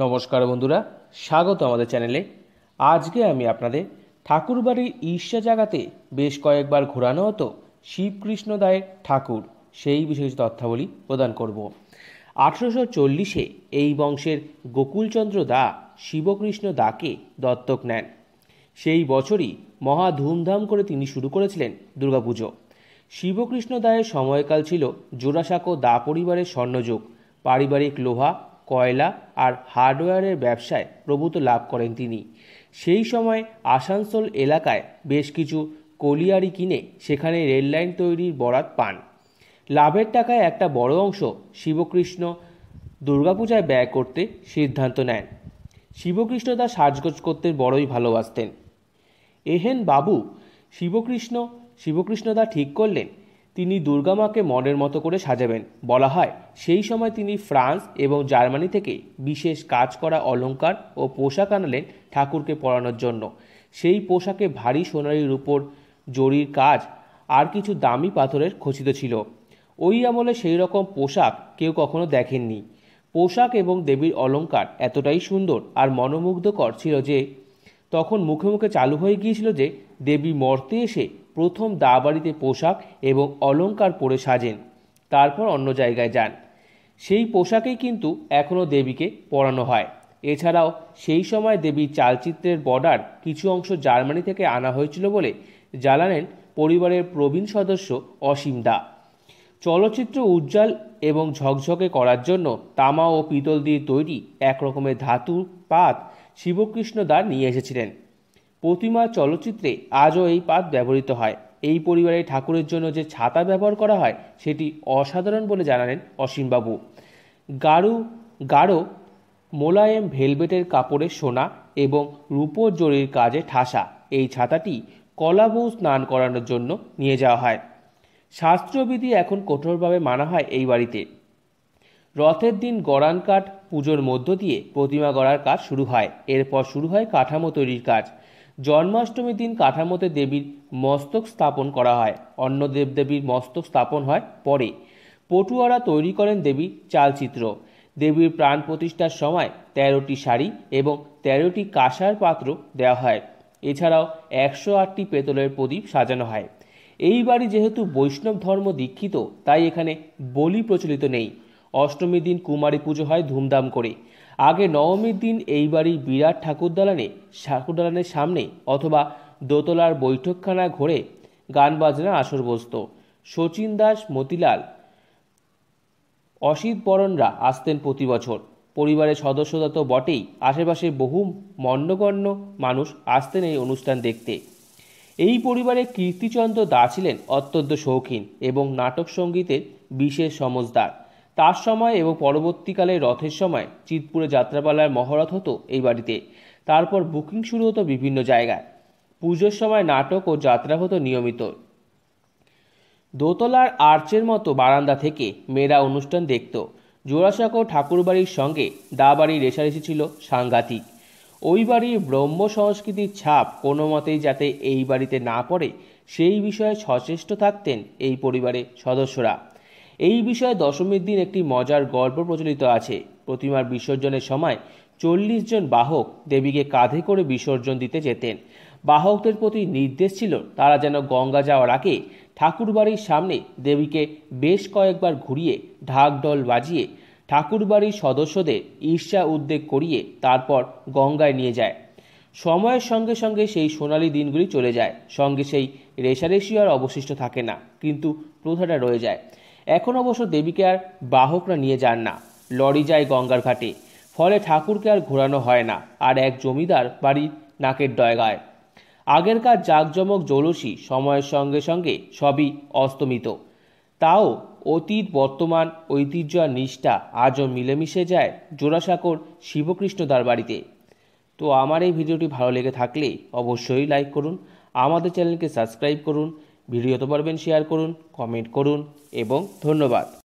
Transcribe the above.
নমস্কার বন্ধুরা স্বাগত আমাদের চ্যানেলে আজকে আমি আপনাদের ঠাকুরবাড়ির ঈর্ষা জায়গাতে বেশ কয়েকবার ঘোরানো হতো শিবকৃষ্ণ দায়ের ঠাকুর সেই বিষয়ে তথ্যাবলী প্রদান করব আঠেরোশো চল্লিশে এই বংশের গোকুলচন্দ্র দা শিবকৃষ্ণ দাকে দত্তক নেন সেই বছরই মহা ধুমধাম করে তিনি শুরু করেছিলেন দুর্গাপুজো শিবকৃষ্ণ দায়ের সময়কাল ছিল জোড়াসাঁকো দা পরিবারের স্বর্ণযুগ পারিবারিক লোহা কয়লা আর হার্ডওয়্যারের ব্যবসায় প্রভূত লাভ করেন তিনি সেই সময় আসানসোল এলাকায় বেশ কিছু কলিয়ারি কিনে সেখানে রেললাইন তৈরির বরাত পান লাভের টাকায় একটা বড় অংশ শিবকৃষ্ণ দুর্গাপূজায় ব্যয় করতে সিদ্ধান্ত নেন শিবকৃষ্ণ তা সাজগোজ করতে বড়ই ভালোবাসতেন এহেন বাবু শিবকৃষ্ণ শিবকৃষ্ণ তা ঠিক করলেন তিনি দুর্গামাকে মনের মতো করে সাজাবেন বলা হয় সেই সময় তিনি ফ্রান্স এবং জার্মানি থেকে বিশেষ কাজ করা অলঙ্কার ও পোশাক আনলেন ঠাকুরকে পরানোর জন্য সেই পোশাকে ভারী সোনারির উপর জরির কাজ আর কিছু দামি পাথরের খচিত ছিল ওই আমলে সেই রকম পোশাক কেউ কখনো দেখেননি পোশাক এবং দেবীর অলঙ্কার এতটাই সুন্দর আর মনোমুগ্ধকর ছিল যে তখন মুখে মুখে চালু হয়ে গিয়েছিল যে দেবী মর্তে এসে প্রথম দা বাড়িতে পোশাক এবং অলঙ্কার পরে সাজেন তারপর অন্য জায়গায় যান সেই পোশাকেই কিন্তু এখনও দেবীকে পরানো হয় এছাড়াও সেই সময় দেবীর চালচিত্রের বর্ডার কিছু অংশ জার্মানি থেকে আনা হয়েছিল বলে জানালেন পরিবারের প্রবীণ সদস্য অসীম দা চলচ্চিত্র উজ্জ্বল এবং ঝকঝকে করার জন্য তামা ও পিতল দিয়ে তৈরি একরকমের ধাতু পাত শিবকৃষ্ণ দ্বার নিয়ে এসেছিলেন প্রতিমা চলচ্চিত্রে আজও এই পাত ব্যবহৃত হয় এই পরিবারে ঠাকুরের জন্য যে ছাতা ব্যবহার করা হয় সেটি অসাধারণ বলে জানালেন অসীমবাবু গাঢ় গাঢ় মোলায়েম ভেলভেটের কাপড়ে সোনা এবং রূপোর জরির কাজে ঠাসা এই ছাতাটি কলাবউ স্নান করানোর জন্য নিয়ে যাওয়া হয় শাস্ত্রবিধি এখন কঠোরভাবে মানা হয় এই বাড়িতে রথের দিন গড়ান কাঠ পুজোর মধ্য দিয়ে প্রতিমা গড়ার কাজ শুরু হয় এরপর শুরু হয় কাঠামো তৈরির কাজ জন্মাষ্টমীর দিন কাঠামোতে দেবীর মস্তক স্থাপন করা হয় অন্য দেবদেবীর মস্তক স্থাপন হয় পরে পটুয়ারা তৈরি করেন দেবী চালচিত্র দেবীর প্রাণ প্রতিষ্ঠার সময় তেরোটি শাড়ি এবং তেরোটি কাঁসার পাত্র দেওয়া হয় এছাড়াও একশো আটটি পেতলের প্রদীপ সাজানো হয় এই বাড়ি যেহেতু বৈষ্ণব ধর্ম দীক্ষিত তাই এখানে বলি প্রচলিত নেই অষ্টমীর দিন কুমারী পুজো হয় ধুমধাম করে আগে নবমীর দিন এই বাড়ি বিরাট ঠাকুর দালানে ঠাকুর দালানের সামনে অথবা দোতলার বৈঠকখানা ঘরে গান বাজনা আসর বসত শচীন দাস মতিলাল অসিত বরণরা আসতেন প্রতি বছর পরিবারের সদস্যরা তো বটেই আশেপাশে বহু মন্যগণ্য মানুষ আসতেন এই অনুষ্ঠান দেখতে এই পরিবারে কীর্তিচন্দ্র দা ছিলেন অত্যন্ত শৌখিন এবং নাটক সঙ্গীতের বিশেষ সমজদার তার সময় এবং পরবর্তীকালে রথের সময় চিতপুরে যাত্রাপালার মহরথ হতো এই বাড়িতে তারপর বুকিং শুরু হতো বিভিন্ন জায়গায় পুজোর সময় নাটক ও যাত্রা হতো নিয়মিত দোতলার আর্চের মতো বারান্দা থেকে মেয়েরা অনুষ্ঠান দেখত জোড়াসাঁকো ঠাকুরবাড়ির সঙ্গে দা বাড়ির রেশারেশি ছিল সাংঘাতিক ওই বাড়ির ব্রহ্ম সংস্কৃতির ছাপ কোনো মতেই যাতে এই বাড়িতে না পড়ে সেই বিষয়ে সচেষ্ট থাকতেন এই পরিবারের সদস্যরা এই বিষয়ে দশমীর দিন একটি মজার গল্প প্রচলিত আছে প্রতিমার বিসর্জনের সময় চল্লিশ জন বাহক দেবীকে কাঁধে করে বিসর্জন দিতে যেতেন বাহকদের প্রতি নির্দেশ ছিল তারা যেন গঙ্গা যাওয়ার আগে ঠাকুরবাড়ির সামনে দেবীকে বেশ কয়েকবার ঘুরিয়ে ঢাকঢোল বাজিয়ে ঠাকুরবাড়ির সদস্যদের ঈর্ষা উদ্বেগ করিয়ে তারপর গঙ্গায় নিয়ে যায় সময়ের সঙ্গে সঙ্গে সেই সোনালি দিনগুলি চলে যায় সঙ্গে সেই রেশারেশি আর অবশিষ্ট থাকে না কিন্তু প্রথাটা রয়ে যায় এখন অবশ্য দেবীকে আর বাহকরা নিয়ে যান না লরি যায় গঙ্গার ঘাটে ফলে ঠাকুরকে আর ঘোরানো হয় না আর এক জমিদার বাড়ির নাকের ডয়গায় আগেরকার জাঁকজমক জলসি সময়ের সঙ্গে সঙ্গে সবই অস্তমিত তাও অতীত বর্তমান ঐতিহ্য আর নিষ্ঠা আজও মিলেমিশে যায় জোড়াসাঁকোর শিবকৃষ্ণ দার বাড়িতে তো আমার এই ভিডিওটি ভালো লেগে থাকলে অবশ্যই লাইক করুন আমাদের চ্যানেলকে সাবস্ক্রাইব করুন ভিডিওতে পারবেন শেয়ার করুন কমেন্ট করুন এবং ধন্যবাদ